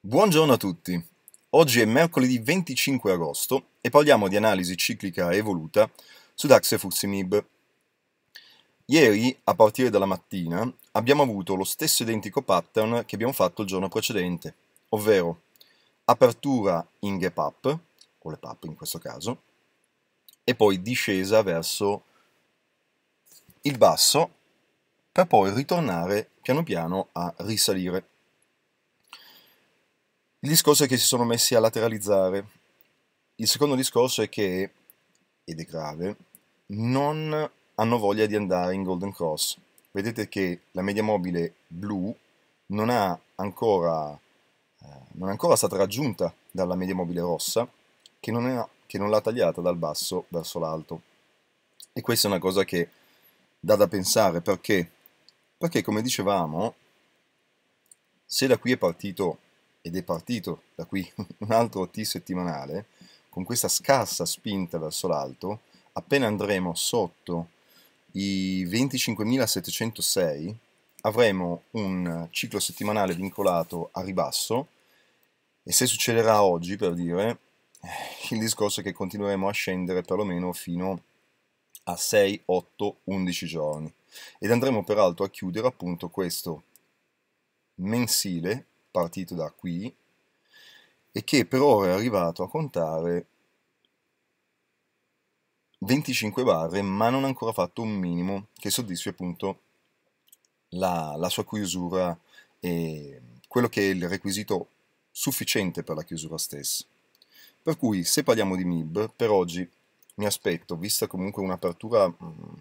Buongiorno a tutti. Oggi è mercoledì 25 agosto e parliamo di analisi ciclica evoluta su DAX e Fuximib. Ieri, a partire dalla mattina, abbiamo avuto lo stesso identico pattern che abbiamo fatto il giorno precedente, ovvero apertura in gap up, o le up in questo caso, e poi discesa verso il basso per poi ritornare piano piano a risalire. Il discorso è che si sono messi a lateralizzare. Il secondo discorso è che, ed è grave, non hanno voglia di andare in Golden Cross. Vedete che la media mobile blu non, ancora, eh, non è ancora stata raggiunta dalla media mobile rossa, che non, è, che non l'ha tagliata dal basso verso l'alto. E questa è una cosa che dà da pensare perché, perché come dicevamo, se da qui è partito ed è partito da qui un altro T settimanale, con questa scarsa spinta verso l'alto, appena andremo sotto i 25.706 avremo un ciclo settimanale vincolato a ribasso e se succederà oggi, per dire, eh, il discorso è che continueremo a scendere perlomeno fino a 6, 8, 11 giorni ed andremo peraltro a chiudere appunto questo mensile partito da qui e che per ora è arrivato a contare 25 barre, ma non ha ancora fatto un minimo che soddisfi appunto la, la sua chiusura e quello che è il requisito sufficiente per la chiusura stessa. Per cui se parliamo di MIB, per oggi mi aspetto, vista comunque un'apertura mm,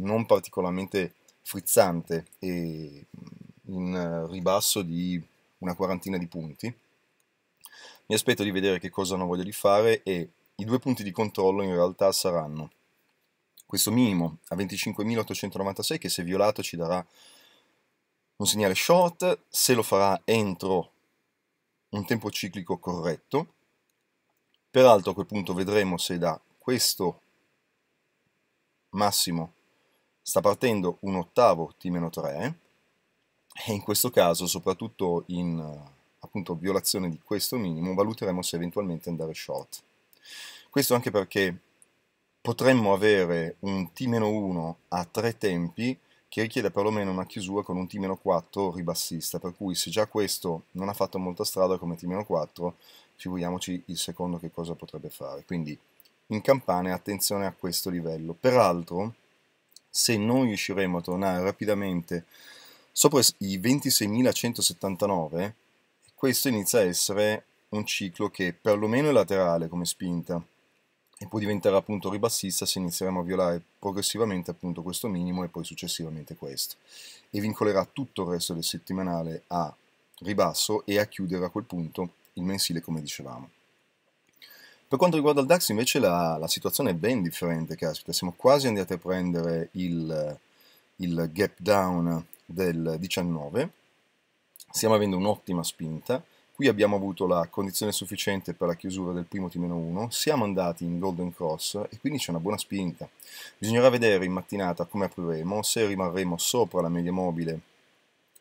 non particolarmente frizzante e in ribasso di una quarantina di punti. Mi aspetto di vedere che cosa hanno voglia di fare e i due punti di controllo in realtà saranno questo minimo a 25.896 che se violato ci darà un segnale short, se lo farà entro un tempo ciclico corretto. Peraltro a quel punto vedremo se da questo massimo sta partendo un ottavo T-3 e in questo caso, soprattutto in appunto, violazione di questo minimo, valuteremo se eventualmente andare short. Questo anche perché potremmo avere un T-1 a tre tempi che richiede perlomeno una chiusura con un T-4 ribassista, per cui se già questo non ha fatto molta strada come T-4, figuriamoci il secondo che cosa potrebbe fare. Quindi in campane attenzione a questo livello. Peraltro, se non riusciremo a tornare rapidamente Sopra i 26.179 questo inizia a essere un ciclo che perlomeno è laterale come spinta e può diventare appunto ribassista se inizieremo a violare progressivamente appunto questo minimo e poi successivamente questo e vincolerà tutto il resto del settimanale a ribasso e a chiudere a quel punto il mensile come dicevamo. Per quanto riguarda il DAX invece la, la situazione è ben differente, caspita, siamo quasi andati a prendere il, il gap down del 19, stiamo avendo un'ottima spinta, qui abbiamo avuto la condizione sufficiente per la chiusura del primo T-1, siamo andati in Golden Cross e quindi c'è una buona spinta. Bisognerà vedere in mattinata come apriremo, se rimarremo sopra la media mobile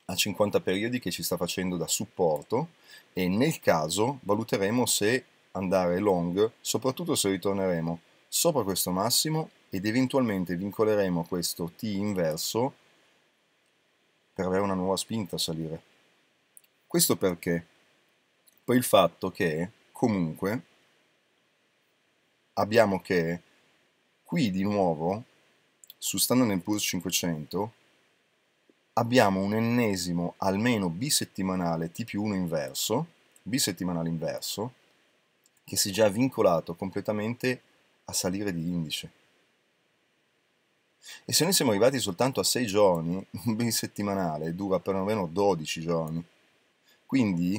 a 50 periodi che ci sta facendo da supporto e nel caso valuteremo se andare long, soprattutto se ritorneremo sopra questo massimo ed eventualmente vincoleremo questo T inverso per avere una nuova spinta a salire. Questo perché? Poi il fatto che comunque abbiamo che qui di nuovo, su Standard Poor's 500, abbiamo un ennesimo almeno bisettimanale T più 1 inverso, bisettimanale inverso, che si è già vincolato completamente a salire di indice. E se noi siamo arrivati soltanto a 6 giorni, un bisettimanale dura perlomeno 12 giorni. Quindi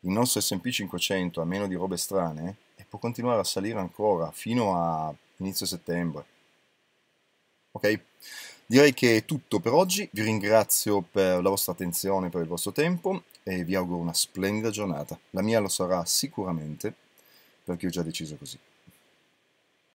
il nostro SP 500, a meno di robe strane, eh, può continuare a salire ancora fino a inizio settembre. Ok? Direi che è tutto per oggi, vi ringrazio per la vostra attenzione, per il vostro tempo e vi auguro una splendida giornata. La mia lo sarà sicuramente perché ho già deciso così.